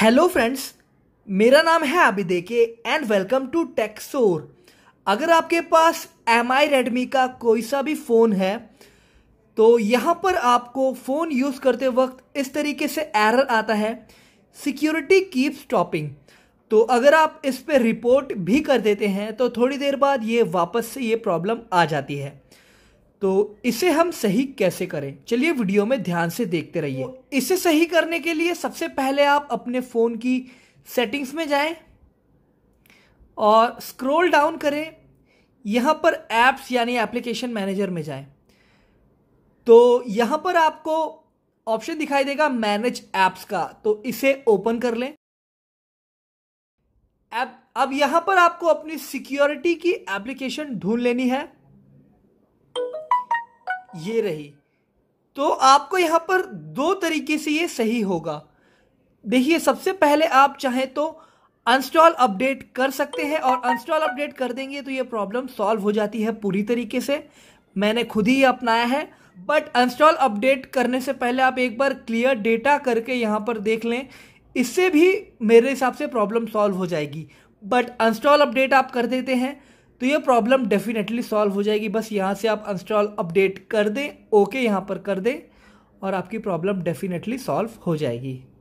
hello friends मेरा नाम है आबिदेके एंड वेलकम टू टेक्सोर अगर आपके पास एम आई रेडमी का कोई सा भी फ़ोन है तो यहाँ पर आपको फ़ोन यूज़ करते वक्त इस तरीके से एरर आता है सिक्योरिटी कीप स्टॉपिंग तो अगर आप इस पर रिपोर्ट भी कर देते हैं तो थोड़ी देर बाद ये वापस से ये प्रॉब्लम आ जाती है तो इसे हम सही कैसे करें चलिए वीडियो में ध्यान से देखते रहिए इसे सही करने के लिए सबसे पहले आप अपने फ़ोन की सेटिंग्स में जाएं और स्क्रॉल डाउन करें यहां पर एप्स यानी एप्लीकेशन मैनेजर में जाएं तो यहां पर आपको ऑप्शन दिखाई देगा मैनेज एप्स का तो इसे ओपन कर लें अब अब पर आपको अपनी सिक्योरिटी की एप्लीकेशन ढूंढ लेनी है ये रही तो आपको यहाँ पर दो तरीके से ये सही होगा देखिए सबसे पहले आप चाहें तो अनस्टॉल अपडेट कर सकते हैं और अनस्टॉल अपडेट कर देंगे तो ये प्रॉब्लम सॉल्व हो जाती है पूरी तरीके से मैंने खुद ही अपनाया है बट अनस्टॉल अपडेट करने से पहले आप एक बार क्लियर डेटा करके यहाँ पर देख लें इससे भी मेरे हिसाब से प्रॉब्लम सॉल्व हो जाएगी बट अनस्टॉल अपडेट आप कर देते हैं तो ये प्रॉब्लम डेफिनेटली सॉल्व हो जाएगी बस यहाँ से आप इंस्टॉल अपडेट कर दें ओके यहाँ पर कर दें और आपकी प्रॉब्लम डेफिनेटली सॉल्व हो जाएगी